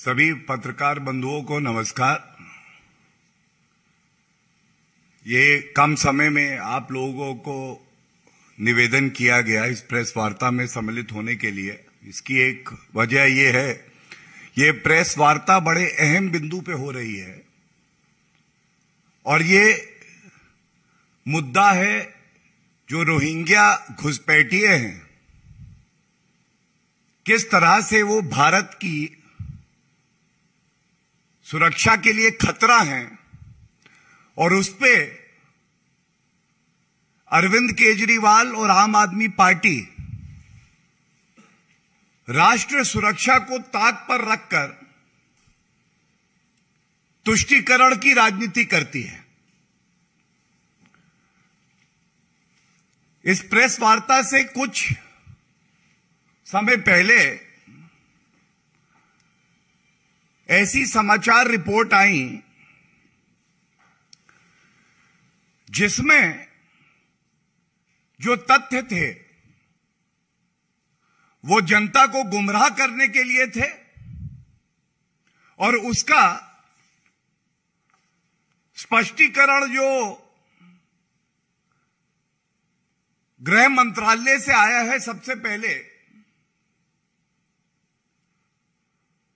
सभी पत्रकार बंधुओं को नमस्कार ये कम समय में आप लोगों को निवेदन किया गया इस प्रेस वार्ता में सम्मिलित होने के लिए इसकी एक वजह यह है ये प्रेस वार्ता बड़े अहम बिंदु पे हो रही है और ये मुद्दा है जो रोहिंग्या घुसपैठिए हैं किस तरह से वो भारत की सुरक्षा के लिए खतरा है और उस पर अरविंद केजरीवाल और आम आदमी पार्टी राष्ट्र सुरक्षा को ताक पर रखकर तुष्टिकरण की राजनीति करती है इस प्रेस वार्ता से कुछ समय पहले ऐसी समाचार रिपोर्ट आई जिसमें जो तथ्य थे वो जनता को गुमराह करने के लिए थे और उसका स्पष्टीकरण जो गृह मंत्रालय से आया है सबसे पहले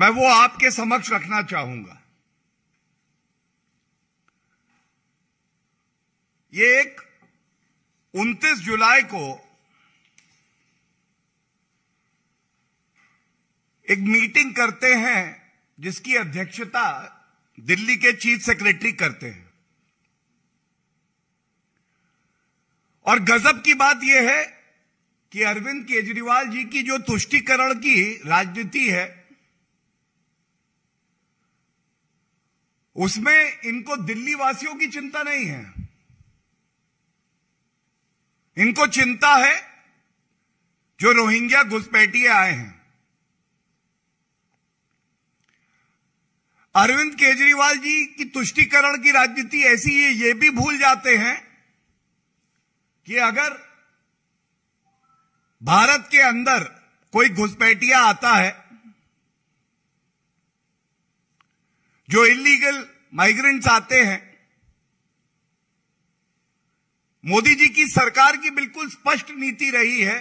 मैं वो आपके समक्ष रखना चाहूंगा ये एक 29 जुलाई को एक मीटिंग करते हैं जिसकी अध्यक्षता दिल्ली के चीफ सेक्रेटरी करते हैं और गजब की बात यह है कि अरविंद केजरीवाल जी की जो तुष्टिकरण की राजनीति है उसमें इनको दिल्ली वासियों की चिंता नहीं है इनको चिंता है जो रोहिंग्या घुसपैठिए आए हैं अरविंद केजरीवाल जी की तुष्टिकरण की राजनीति ऐसी है ये भी भूल जाते हैं कि अगर भारत के अंदर कोई घुसपैठिया आता है जो इलीगल माइग्रेंट्स आते हैं मोदी जी की सरकार की बिल्कुल स्पष्ट नीति रही है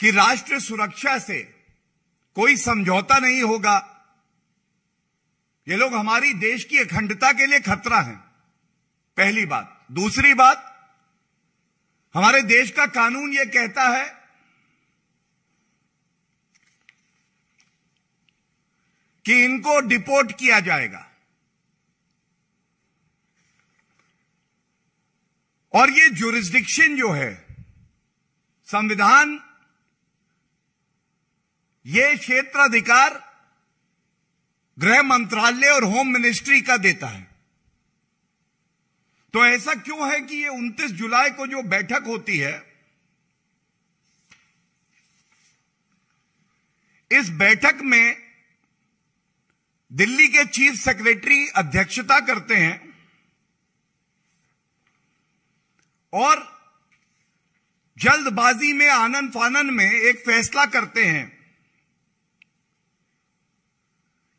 कि राष्ट्र सुरक्षा से कोई समझौता नहीं होगा ये लोग हमारी देश की अखंडता के लिए खतरा हैं पहली बात दूसरी बात हमारे देश का कानून ये कहता है कि इनको डिपोर्ट किया जाएगा और ये जुरिस्डिक्शन जो है संविधान ये क्षेत्र अधिकार गृह मंत्रालय और होम मिनिस्ट्री का देता है तो ऐसा क्यों है कि ये 29 जुलाई को जो बैठक होती है इस बैठक में दिल्ली के चीफ सेक्रेटरी अध्यक्षता करते हैं और जल्दबाजी में आनंद फानन में एक फैसला करते हैं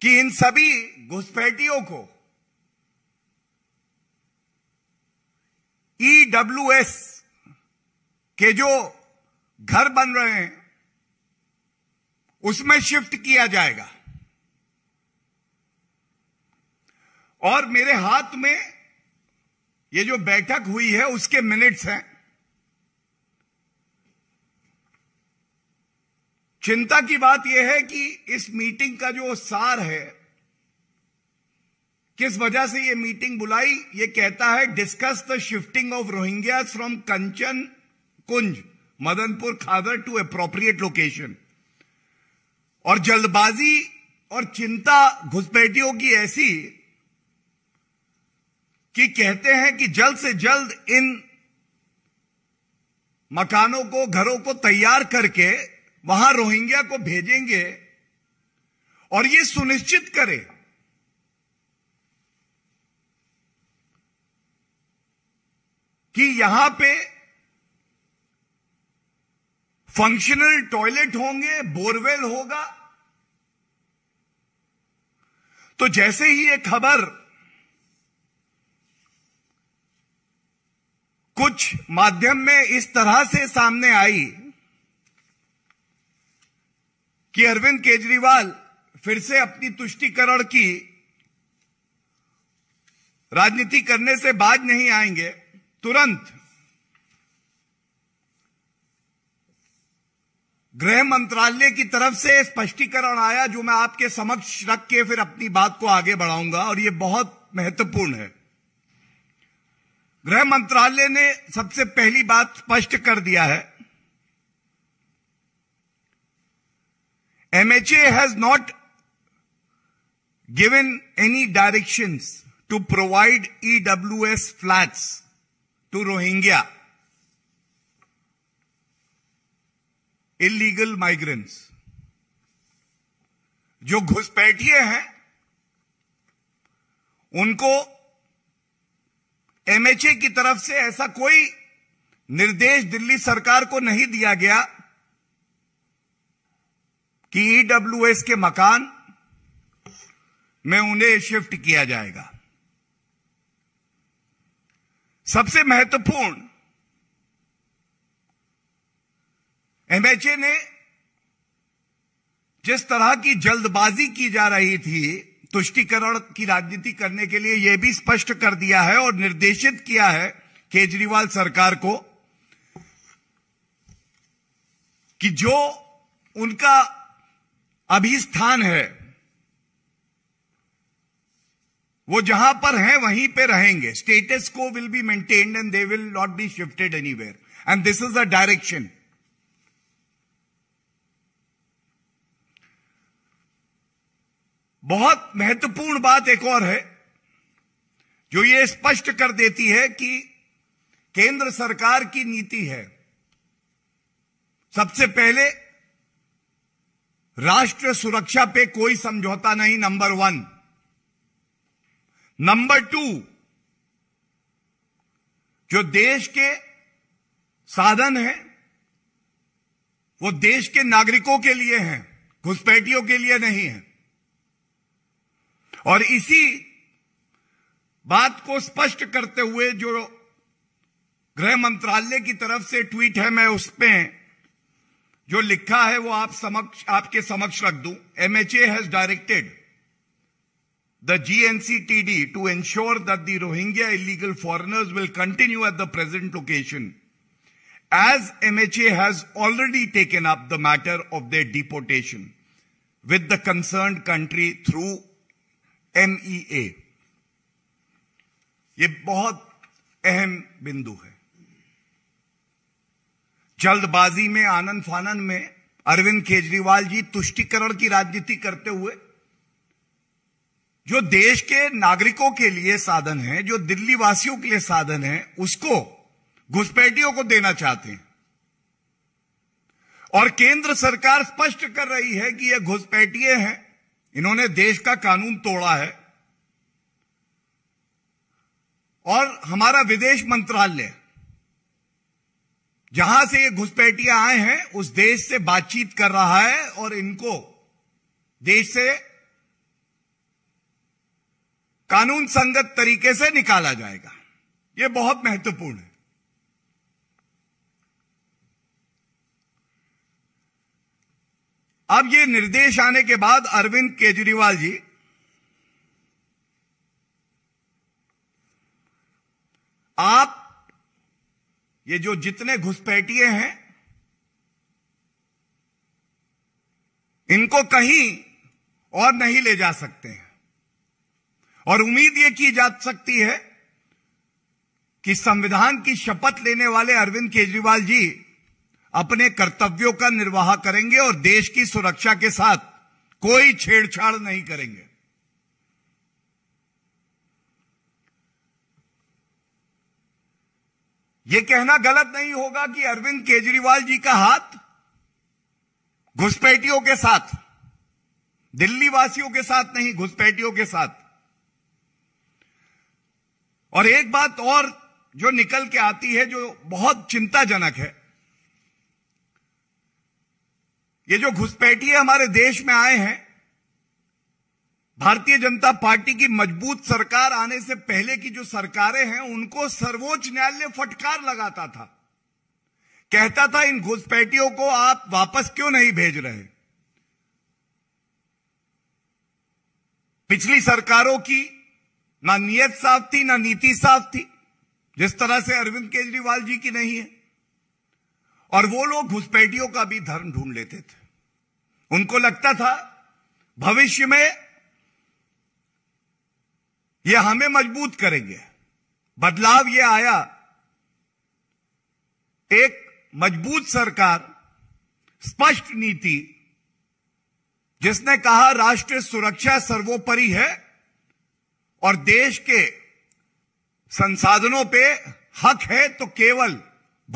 कि इन सभी घुसपैठियों को ईडब्ल्यूएस e के जो घर बन रहे हैं उसमें शिफ्ट किया जाएगा और मेरे हाथ में ये जो बैठक हुई है उसके मिनट्स हैं चिंता की बात यह है कि इस मीटिंग का जो सार है किस वजह से यह मीटिंग बुलाई यह कहता है discuss the shifting of Rohingya from Kanchan Kunj Madanpur Khadar to appropriate location और जल्दबाजी और चिंता घुसपैठियों की ऐसी कि कहते हैं कि जल्द से जल्द इन मकानों को घरों को तैयार करके वहां रोहिंग्या को भेजेंगे और ये सुनिश्चित करें कि यहां पे फंक्शनल टॉयलेट होंगे बोरवेल होगा तो जैसे ही ये खबर कुछ माध्यम में इस तरह से सामने आई कि अरविंद केजरीवाल फिर से अपनी तुष्टिकरण की राजनीति करने से बाज नहीं आएंगे तुरंत गृह मंत्रालय की तरफ से स्पष्टीकरण आया जो मैं आपके समक्ष रख के फिर अपनी बात को आगे बढ़ाऊंगा और ये बहुत महत्वपूर्ण है गृह मंत्रालय ने सबसे पहली बात स्पष्ट कर दिया है MHA has not given any directions to provide EWS flats to Rohingya illegal migrants जो घुसपैठिए हैं उनको एमएचए की तरफ से ऐसा कोई निर्देश दिल्ली सरकार को नहीं दिया गया कि ईडब्ल्यूएस e के मकान में उन्हें शिफ्ट किया जाएगा सबसे महत्वपूर्ण एमएचए ने जिस तरह की जल्दबाजी की जा रही थी तुष्टिकरण की राजनीति करने के लिए यह भी स्पष्ट कर दिया है और निर्देशित किया है केजरीवाल सरकार को कि जो उनका अभिस्थान है वो जहां पर हैं वहीं पे रहेंगे status quo will be maintained and they will not be shifted anywhere and this is a direction बहुत महत्वपूर्ण बात एक और है जो ये स्पष्ट कर देती है कि केंद्र सरकार की नीति है सबसे पहले राष्ट्र सुरक्षा पे कोई समझौता नहीं नंबर वन नंबर टू जो देश के साधन है वो देश के नागरिकों के लिए हैं घुसपैठियों के लिए नहीं है और इसी बात को स्पष्ट करते हुए जो गृह मंत्रालय की तरफ से ट्वीट है मैं उसमें जो लिखा है वो आप समक्ष आपके समक्ष रख दूं MHA has directed the G N C T D to ensure that the Rohingya illegal foreigners will continue at the present location as MHA has already taken up the matter of the deportation with the concern country through a e ये बहुत अहम बिंदु है जल्दबाजी में आनंद फानंद में अरविंद केजरीवाल जी तुष्टिकरण की राजनीति करते हुए जो देश के नागरिकों के लिए साधन है जो दिल्ली वासियों के लिए साधन है उसको घुसपैठियों को देना चाहते हैं और केंद्र सरकार स्पष्ट कर रही है कि ये घुसपैठिए हैं इन्होंने देश का कानून तोड़ा है और हमारा विदेश मंत्रालय जहां से ये घुसपैठिया आए हैं उस देश से बातचीत कर रहा है और इनको देश से कानून संगत तरीके से निकाला जाएगा यह बहुत महत्वपूर्ण है अब ये निर्देश आने के बाद अरविंद केजरीवाल जी आप ये जो जितने घुसपैठिए हैं इनको कहीं और नहीं ले जा सकते हैं और उम्मीद ये की जा सकती है कि संविधान की शपथ लेने वाले अरविंद केजरीवाल जी अपने कर्तव्यों का निर्वाह करेंगे और देश की सुरक्षा के साथ कोई छेड़छाड़ नहीं करेंगे यह कहना गलत नहीं होगा कि अरविंद केजरीवाल जी का हाथ घुसपैठियों के साथ दिल्ली वासियों के साथ नहीं घुसपैठियों के साथ और एक बात और जो निकल के आती है जो बहुत चिंताजनक है ये जो घुसपैठिए हमारे देश में आए हैं भारतीय जनता पार्टी की मजबूत सरकार आने से पहले की जो सरकारें हैं उनको सर्वोच्च न्यायालय फटकार लगाता था कहता था इन घुसपैठियों को आप वापस क्यों नहीं भेज रहे पिछली सरकारों की ना नीयत साफ थी ना नीति साफ थी जिस तरह से अरविंद केजरीवाल जी की नहीं है और वो लोग घुसपैठियों का भी धर्म ढूंढ लेते थे उनको लगता था भविष्य में ये हमें मजबूत करेंगे बदलाव ये आया एक मजबूत सरकार स्पष्ट नीति जिसने कहा राष्ट्रीय सुरक्षा सर्वोपरि है और देश के संसाधनों पे हक है तो केवल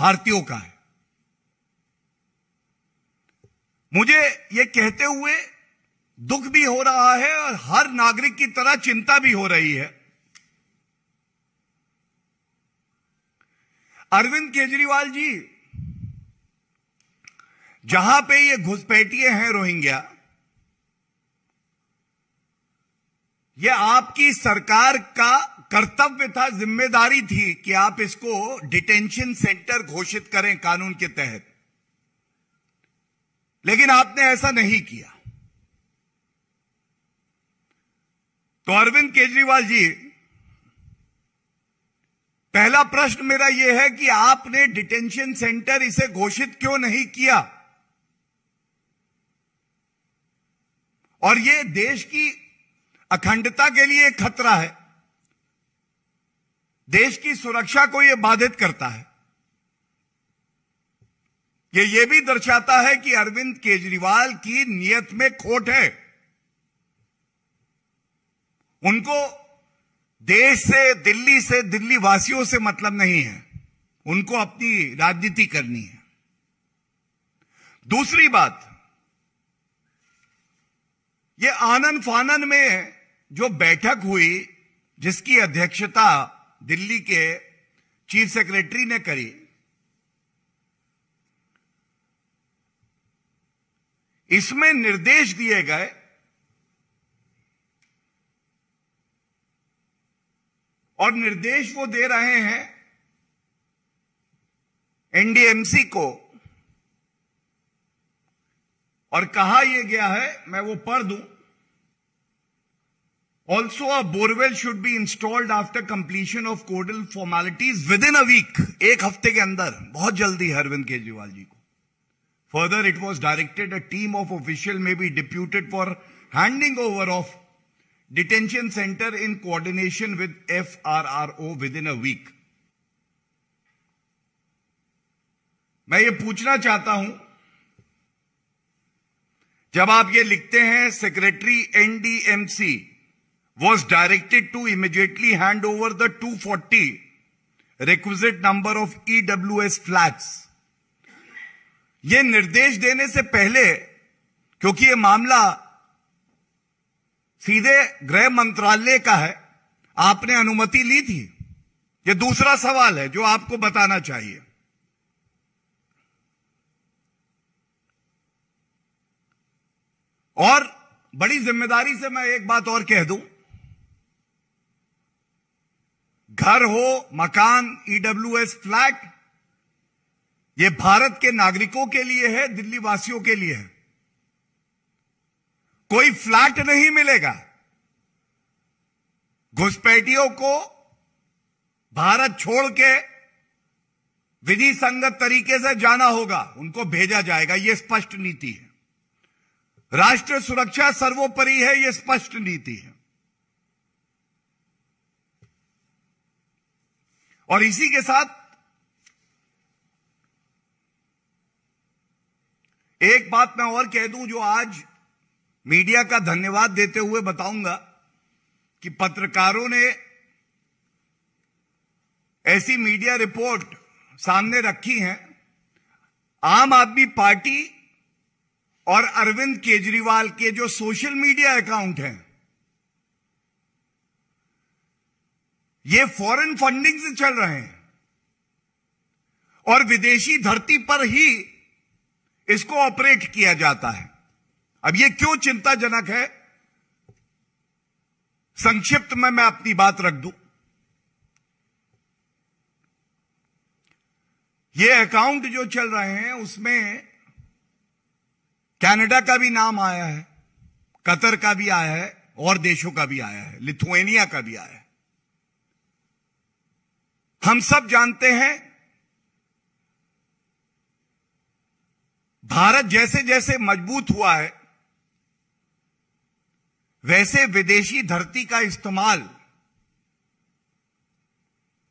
भारतीयों का है मुझे ये कहते हुए दुख भी हो रहा है और हर नागरिक की तरह चिंता भी हो रही है अरविंद केजरीवाल जी जहां पे ये घुसपैठिए हैं रोहिंग्या ये आपकी सरकार का कर्तव्य था जिम्मेदारी थी कि आप इसको डिटेंशन सेंटर घोषित करें कानून के तहत लेकिन आपने ऐसा नहीं किया तो अरविंद केजरीवाल जी पहला प्रश्न मेरा यह है कि आपने डिटेंशन सेंटर इसे घोषित क्यों नहीं किया और यह देश की अखंडता के लिए एक खतरा है देश की सुरक्षा को यह बाधित करता है ये यह भी दर्शाता है कि अरविंद केजरीवाल की नियत में खोट है उनको देश से दिल्ली से दिल्ली वासियों से मतलब नहीं है उनको अपनी राजनीति करनी है दूसरी बात ये आनंद फानन में जो बैठक हुई जिसकी अध्यक्षता दिल्ली के चीफ सेक्रेटरी ने करी इसमें निर्देश दिए गए और निर्देश वो दे रहे हैं एनडीएमसी को और कहा यह गया है मैं वो पढ़ दूं also a borewell should be installed after completion of codal formalities within a week एक हफ्ते के अंदर बहुत जल्दी है अरविंद केजरीवाल जी को Further, it was directed a team of official may be deputed for handing over of detention center in coordination with FRRO within a week. मैं ये पूछना चाहता हूं जब आप ये लिखते हैं secretary NDMC was directed to immediately hand over the 240 requisite number of EWS flats ये निर्देश देने से पहले क्योंकि ये मामला सीधे गृह मंत्रालय का है आपने अनुमति ली थी ये दूसरा सवाल है जो आपको बताना चाहिए और बड़ी जिम्मेदारी से मैं एक बात और कह दूं घर हो मकान ईडब्ल्यूएस e फ्लैट ये भारत के नागरिकों के लिए है दिल्ली वासियों के लिए है कोई फ्लैट नहीं मिलेगा घुसपैठियों को भारत छोड़ के विधि संगत तरीके से जाना होगा उनको भेजा जाएगा यह स्पष्ट नीति है राष्ट्र सुरक्षा सर्वोपरि है यह स्पष्ट नीति है और इसी के साथ एक बात मैं और कह दूं जो आज मीडिया का धन्यवाद देते हुए बताऊंगा कि पत्रकारों ने ऐसी मीडिया रिपोर्ट सामने रखी है आम आदमी पार्टी और अरविंद केजरीवाल के जो सोशल मीडिया अकाउंट हैं ये फॉरेन फंडिंग से चल रहे हैं और विदेशी धरती पर ही इसको ऑपरेट किया जाता है अब यह क्यों चिंताजनक है संक्षिप्त में मैं अपनी बात रख दूं ये अकाउंट जो चल रहे हैं उसमें कनाडा का भी नाम आया है कतर का भी आया है और देशों का भी आया है लिथुएनिया का भी आया है हम सब जानते हैं भारत जैसे जैसे मजबूत हुआ है वैसे विदेशी धरती का इस्तेमाल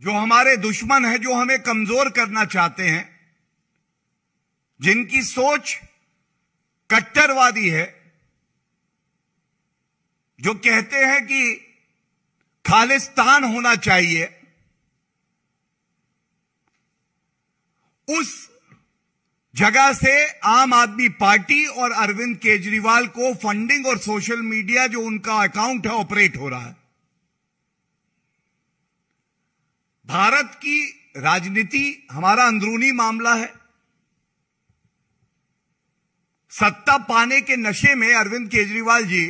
जो हमारे दुश्मन है जो हमें कमजोर करना चाहते हैं जिनकी सोच कट्टरवादी है जो कहते हैं कि खालिस्तान होना चाहिए उस जगह से आम आदमी पार्टी और अरविंद केजरीवाल को फंडिंग और सोशल मीडिया जो उनका अकाउंट है ऑपरेट हो रहा है भारत की राजनीति हमारा अंदरूनी मामला है सत्ता पाने के नशे में अरविंद केजरीवाल जी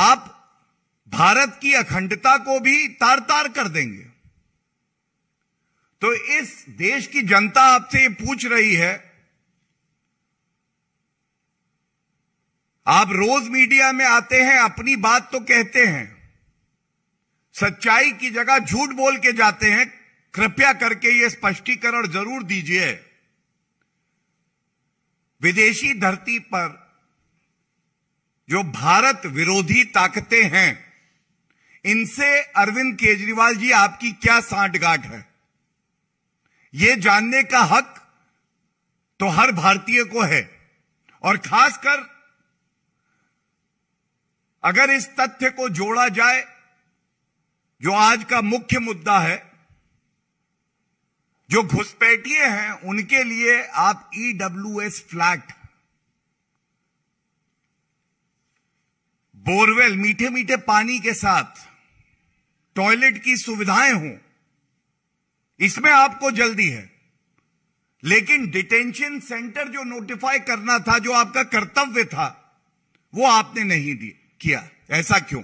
आप भारत की अखंडता को भी तार तार कर देंगे तो इस देश की जनता आपसे ये पूछ रही है आप रोज मीडिया में आते हैं अपनी बात तो कहते हैं सच्चाई की जगह झूठ बोल के जाते हैं कृपया करके ये स्पष्टीकरण जरूर दीजिए विदेशी धरती पर जो भारत विरोधी ताकतें हैं इनसे अरविंद केजरीवाल जी आपकी क्या सांठगांठ है ये जानने का हक तो हर भारतीय को है और खासकर अगर इस तथ्य को जोड़ा जाए जो आज का मुख्य मुद्दा है जो घुसपैठिए हैं उनके लिए आप ईडब्ल्यूएस e फ्लैट बोरवेल मीठे मीठे पानी के साथ टॉयलेट की सुविधाएं हों इसमें आपको जल्दी है लेकिन डिटेंशन सेंटर जो नोटिफाई करना था जो आपका कर्तव्य था वो आपने नहीं दिया किया ऐसा क्यों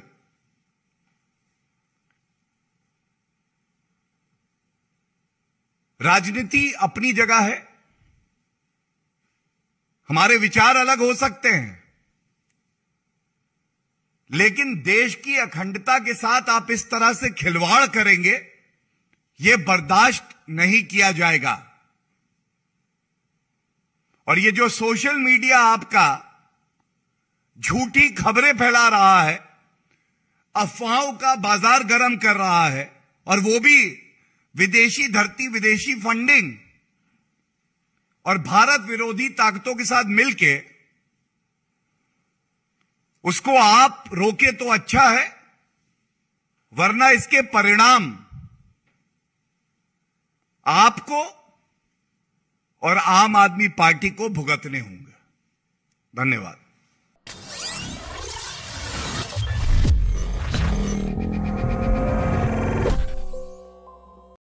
राजनीति अपनी जगह है हमारे विचार अलग हो सकते हैं लेकिन देश की अखंडता के साथ आप इस तरह से खिलवाड़ करेंगे ये बर्दाश्त नहीं किया जाएगा और ये जो सोशल मीडिया आपका झूठी खबरें फैला रहा है अफवाहों का बाजार गर्म कर रहा है और वो भी विदेशी धरती विदेशी फंडिंग और भारत विरोधी ताकतों के साथ मिलके उसको आप रोके तो अच्छा है वरना इसके परिणाम आपको और आम आदमी पार्टी को भुगतने होंगे धन्यवाद